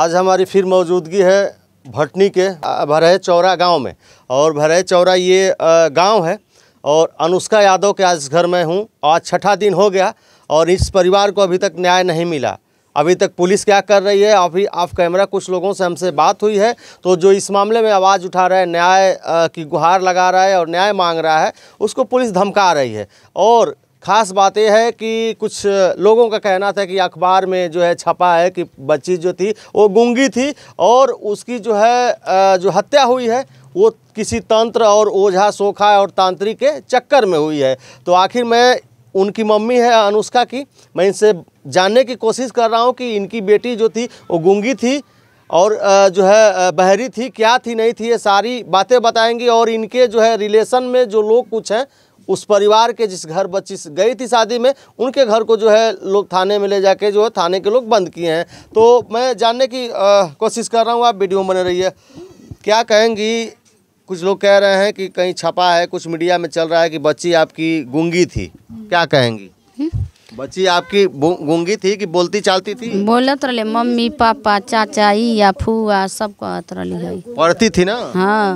आज हमारी फिर मौजूदगी है भटनी के भरह चौरा गांव में और भरह चौरा ये गांव है और अनुष्का यादव के आज घर में हूँ आज छठा दिन हो गया और इस परिवार को अभी तक न्याय नहीं मिला अभी तक पुलिस क्या कर रही है अभी ऑफ कैमरा कुछ लोगों से हमसे बात हुई है तो जो इस मामले में आवाज़ उठा रहा है न्याय की गुहार लगा रहा है और न्याय मांग रहा है उसको पुलिस धमका रही है और खास बात यह है कि कुछ लोगों का कहना था कि अखबार में जो है छपा है कि बच्ची जो थी वो गूंगी थी और उसकी जो है जो हत्या हुई है वो किसी तंत्र और ओझा सोखा और तांत्रिक के चक्कर में हुई है तो आखिर मैं उनकी मम्मी है अनुष्का की मैं इनसे जानने की कोशिश कर रहा हूँ कि इनकी बेटी जो थी वो गूंगी थी और जो है बहरी थी क्या थी नहीं थी ये सारी बातें बताएंगी और इनके जो है रिलेशन में जो लोग कुछ हैं उस परिवार के जिस घर बच्ची गई थी शादी में उनके घर को जो है लोग थाने में ले जाके जो है थाने के लोग बंद किए हैं तो मैं जानने की कोशिश कर रहा हूँ आप वीडियो बने रही है क्या कहेंगी कुछ लोग कह रहे हैं कि कहीं छपा है कुछ मीडिया में चल रहा है कि बच्ची आपकी गूंगी थी क्या कहेंगी बच्ची आपकी गूंगी थी कि बोलती चालती थी बोलत रहे मम्मी पापा चाचा या फूआ सब कहत रही पढ़ती थी ना हाँ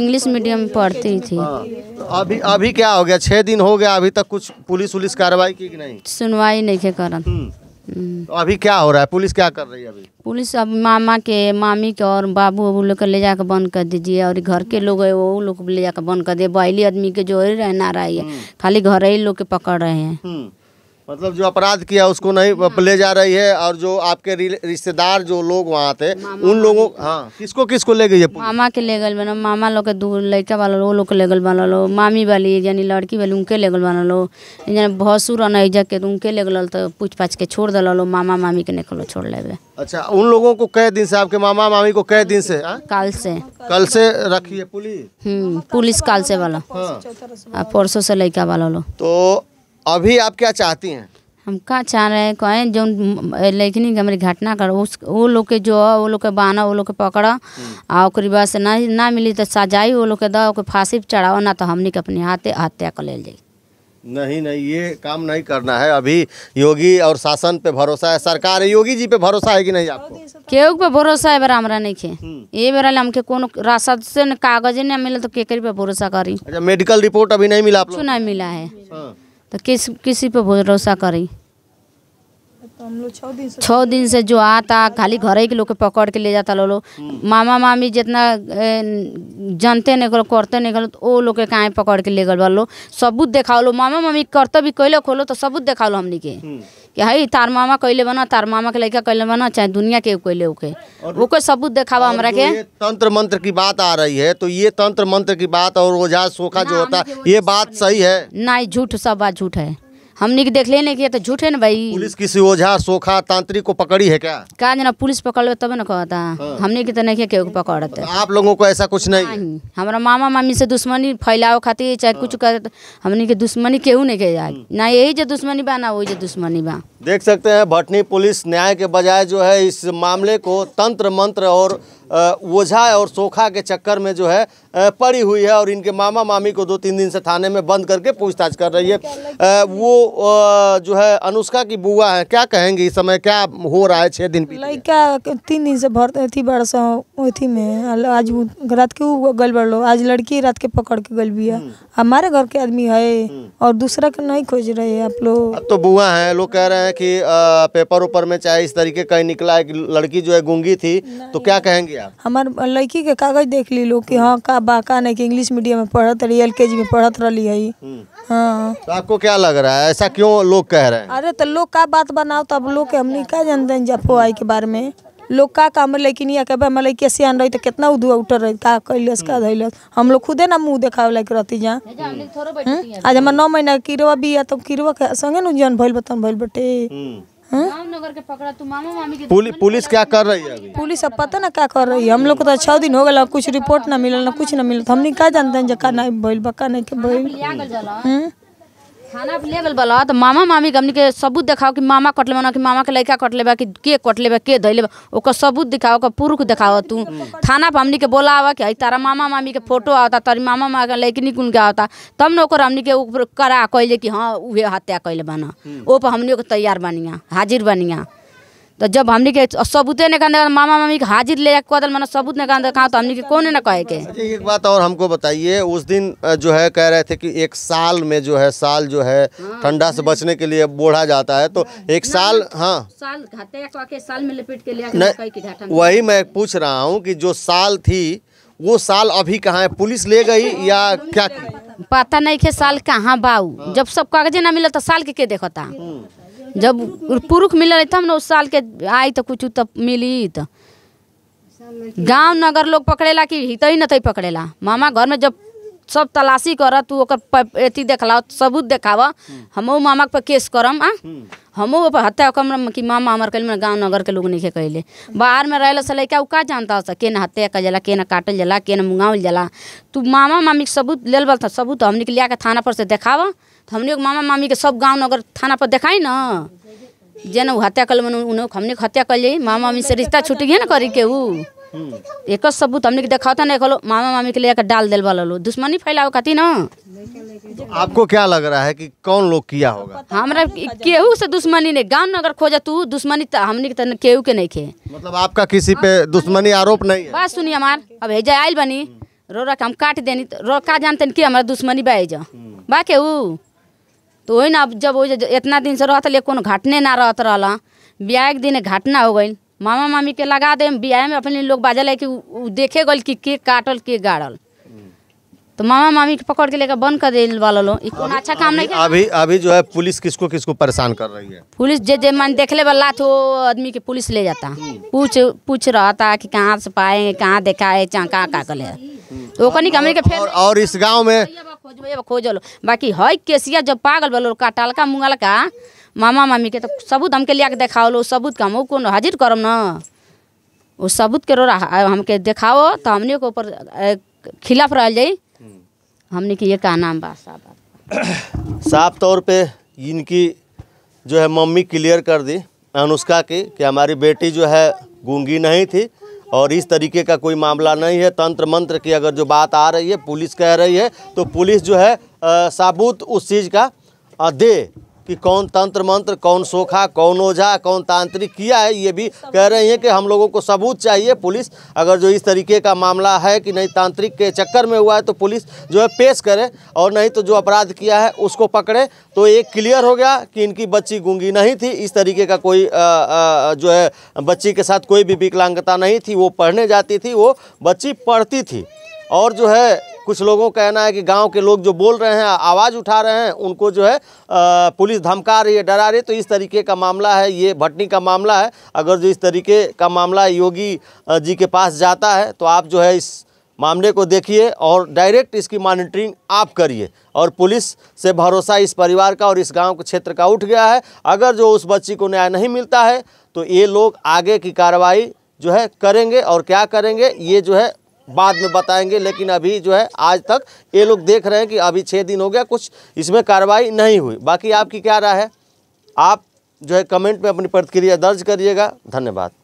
इंग्लिश मीडियम पढ़ती थी हाँ। तो अभी अभी क्या हो गया छह दिन हो गया अभी तक कुछ पुलिस उलिस कार्रवाई की कि नहीं सुनवाई नहीं के करन हम्म। हम्म। तो अभी क्या हो रहा है पुलिस क्या कर रही है अभी पुलिस अब मामा के मामी के और बाबू वाबू लोग ले जाकर बंद कर दीजिए और घर के लोग है वो लोग ले जाकर बंद कर दिए बैली आदमी के जो रहना रही है हम्म। खाली घर ही लोग के पकड़ रहे हैं मतलब जो अपराध किया उसको नहीं हाँ। ले जा रही है और जो आपके रिश्तेदार जो लोग वहाँ थे उन लोगों हाँ किसको किसको ले गई है मामा के ले गल बना मामा लोग के दूर लड़का वाला लोग लोग के ले गल बना लो मामी वाली यानी लड़की वाली उनके ले गल बना लो यानी भसुर अनैजा के तो उनके ले गल तो पूछ पाछ के छोड़ दिल लो मामा मामी के निकलो छोड़ लेबे अच्छा उन लोगों को कई दिन से आपके मामा मामी को कई दिन से हाँ? कल से कल से रखी है पुलिस हम्म, पुलिस कल से वाला हाँ। परसों से लड़का वाला लो तो अभी आप क्या चाहती हैं हम क्या चाह रहे हैं कहें जो लेकिन हमारे घटना कर उस वो लोग के जो वो लोग के बाना वो लोग के पकड़ा और हम्म। ओकरी बाद से ना ना मिली तो सजाई वो लोग के दो के फांसी चढ़ाओ ना तो हमने के अपने हाथे हत्या कर ले जाए नहीं नहीं ये काम नहीं करना है अभी योगी और शासन पे भरोसा है सरकार है योगी जी पे भरोसा है कि नहीं आपको तो- केहू पे भरोसा है बेरा हमारा नहीं हम्म। ये बेरा हमके कोनो राशन से कागज नहीं मिले तो केकरी पे भरोसा करी अच्छा मेडिकल रिपोर्ट अभी नहीं मिला आपको नहीं मिला है हाँ। तो किस किसी पे भरोसा करें तो छः दिन से जो आता खाली घर के लोग पकड़ के ले जाता लोग मामा मामी जितना जानते नहीं करो करते नहीं करो तो वो लोग के कहाँ पकड़ के ले गए लो सबूत दिखाओ लो मामा मामी करते भी कैले खोलो तो सबूत देखा लो हमने के हम्म। कि हई तार मामा कैले बना तार मामा के लड़का कैले बना चाहे दुनिया के कैले वो कोई सबूत दिखावा हमरा के तंत्र मंत्र की बात आ रही है तो ये तंत्र मंत्र की बात और ओझा सोखा जो होता है ये बात सही है ना झूठ सब बात झूठ है हमने की देखले नहीं किया तो झूठ है ना भाई पुलिस किसी ओझा सोखा तांत्रिक को पकड़ी है क्या कहा जना पुलिस पकड़ तब ना कहता हाँ। हमने की तो नहीं के पकड़ते तो आप लोगों को ऐसा कुछ नहीं हमारा मामा मामी से दुश्मनी फैलाओ खातिर चाहे कुछ हाँ। कर हमने की दुश्मनी केहू नहीं के जाए हम्म। ना यही जो दुश्मनी बा ना वही जो दुश्मनी बा देख सकते हैं भटनी पुलिस न्याय के बजाय जो है इस मामले को तंत्र मंत्र और ओझा और सोखा के चक्कर में जो है पड़ी हुई है और इनके मामा मामी को दो तीन दिन से थाने में बंद करके पूछताछ कर रही है वो जो है अनुष्का की बुआ है क्या कहेंगी इस समय क्या हो रहा है छः दिन लड़का तीन दिन से भर थी बरसा में आज रात के गल बढ़ आज लड़की रात के पकड़ के गल भी है हम्म। हमारे घर के आदमी है हम्म। और दूसरा का नहीं खोज रहे आप लोग अब तो बुआ है लोग कह रहे हैं है कि पेपर ऊपर में चाहे इस तरीके का निकला कि लड़की जो है गूंगी थी तो क्या कहेंगे आप हमारे लड़की के कागज देख ली लोग की हाँ का बाका नहीं की इंग्लिश मीडियम में पढ़त रही एल के जी में पढ़त रही है हम्म। हाँ तो आपको क्या लग रहा है ऐसा क्यों लोग कह रहे हैं अरे तो लोग का बात बनाओ तो अब लोग के हम नहीं क्या जानते हैं जफो आई के बारे में लोग का काम लेकिन ये कहब हमारे लड़के सियान रही तो कितना उधु उठल रही का कैलस का धैल हम लोग खुदे ना मुँह देखा लायक रहती जहाँ हम्म? आज हमारे नौ महीना के किरवा भी है तो किरवा के संगे ना जन भैल बतन भैल बटे हम्म। हम्म? पुलि, पुलिस क्या कर रही है पुलिस अब पता ना क्या कर रही है हम लोग को तो छः दिन हो गया कुछ रिपोर्ट ना मिलल ना कुछ ना मिलल हमने क्या जानते हैं जका नहीं भैल बका नहीं के भैल थाना ले गल बल तो मामा मामी हमनी के सबूत दिखाओ कि मामा कटले बना कि मामा के लड़का कटले बा कि के कटले बा के धैले बा ओकर सबूत दिखाओ ओकर पुरुख दिखाओ तू थाना पर हमनी के बोलावा कि तारा मामा मामी के फोटो आता तारी मामा मामा के लड़कनी कुन के आवता तब ना ओकर हमनी के ऊपर करा कैले कि हाँ उहे हत्या कैले बना हम्म। ओ पर हमनी के तैयार बनिया हाजिर बनिया तो जब हमने के सबूत ने कहा मामा मामी के हाजिर ले मैंने सबूत ने कहा तो हमने के कौन ना कहे के अच्छा, एक बात और हमको बताइए उस दिन जो है कह रहे थे कि एक साल में जो है साल जो है हाँ, ठंडा से हाँ। बचने के लिए बोढ़ा जाता है तो हाँ। एक साल हाँ साल घाटे साल में लपेट के लिए वही मैं पूछ रहा हूँ कि जो साल थी वो साल अभी कहाँ है पुलिस ले गई या क्या पता नहीं के साल कहाँ बाऊ जब सब कागजे ना मिला तो साल के के देखता हम्म। जब पुरुष मिलल तब ना उस साल के आई तो कुछ तब मिली तो गाँव नगर लोग पकड़ेला कि हित ही न थे पकड़ेला मामा घर में जब सब तलाशी कर तू अथी देखला सबूत देखाव हमहू मामा पर केस करम आ हमहू पर हत्या कम कि मामा हमारे कैल गाँव नगर के लोग नहीं कैले बाहर में रहे से लड़का का जानता हो के हत्या कर जला के न काटल जला के न मुंगावल जला तू मामा मामी के सबूत ले बल सबूत हमने के लिया के थाना पर से देखाव तो हमने मामा मामी के सब गाँव नगर थाना पर देखाई न जेन हत्या कल मन उन्हें हमने हत्या कल मामा मामी से रिश्ता छूट गया ना करी के ऊ एक सबूत हमने देखा था ना मामा मामी के लिए डाल दिल वाला दुश्मनी फैलाओ खाती ना तो आपको क्या लग रहा है कि कौन लोग किया होगा हमारा केहू से दुश्मनी नहीं गांव अगर खोजा तू दुश्मनी हमने केहू के नहीं खे मतलब आपका किसी पे हाँ। दुश्मनी आरोप नहीं है बात सुनिए हमार अब हेजा आयल बनी हम्म। रो रख हम काट देनी रो का जानते कि हमारा दुश्मनी बा हेजा हम्म। बा केहू तो वही ना अब जब इतना दिन से रहता ले कोनो घटने ना रहता रहा ब्याह के दिन घटना हो गई मामा मामी के लगा दे बियाह में अपने लोग बाजल है कि देखे गल कि के काटल के गाड़ल तो मामा मामी के पकड़ के लेकर बंद कर दे वाला लो कौन अच्छा काम नहीं अभी अभी जो है पुलिस किसको किसको परेशान कर रही है पुलिस जे जे मान देख ले वाला तो आदमी के पुलिस ले जाता पूछ पूछ रहा था कि कहाँ से पाए कहाँ देखा है कहाँ का कर ले तो ओकर के फेर और, और इस गाँव में भैया खोजल बाकी है केसिया जब पागल बलो का टालका का मामा मामी के तो सबूत हमके लिया के देखाओ सबूत का हम कौन हाजिर करम ना वो सबूत के रो हमके देखाओ तो हमने के ऊपर खिलाफ रह जाई हमने की ये का नाम बा साहब साफ तौर पे इनकी जो है मम्मी क्लियर कर दी अनुष्का की कि हमारी बेटी जो है गूंगी नहीं थी और इस तरीके का कोई मामला नहीं है तंत्र मंत्र की अगर जो बात आ रही है पुलिस कह रही है तो पुलिस जो है साबूत उस चीज़ का दे कि कौन तंत्र मंत्र कौन सोखा कौन ओझा कौन तांत्रिक किया है ये भी कह रही हैं कि हम लोगों को सबूत चाहिए पुलिस अगर जो इस तरीके का मामला है कि नहीं तांत्रिक के चक्कर में हुआ है तो पुलिस जो है पेश करे और नहीं तो जो अपराध किया है उसको पकड़े तो एक क्लियर हो गया कि इनकी बच्ची गूंगी नहीं थी इस तरीके का कोई आ, आ, जो है बच्ची के साथ कोई भी विकलांगता नहीं थी वो पढ़ने जाती थी वो बच्ची पढ़ती थी और जो है कुछ लोगों का कहना है कि गांव के लोग जो बोल रहे हैं आवाज़ उठा रहे हैं उनको जो है पुलिस धमका रही है डरा रही है तो इस तरीके का मामला है ये भटनी का मामला है अगर जो इस तरीके का मामला योगी जी के पास जाता है तो आप जो है इस मामले को देखिए और डायरेक्ट इसकी मॉनिटरिंग आप करिए और पुलिस से भरोसा इस परिवार का और इस गांव के क्षेत्र का उठ गया है अगर जो उस बच्ची को न्याय नहीं मिलता है तो ये लोग आगे की कार्रवाई जो है करेंगे और क्या करेंगे ये जो है बाद में बताएंगे लेकिन अभी जो है आज तक ये लोग देख रहे हैं कि अभी छः दिन हो गया कुछ इसमें कार्रवाई नहीं हुई बाकी आपकी क्या राय है आप जो है कमेंट में अपनी प्रतिक्रिया दर्ज करिएगा धन्यवाद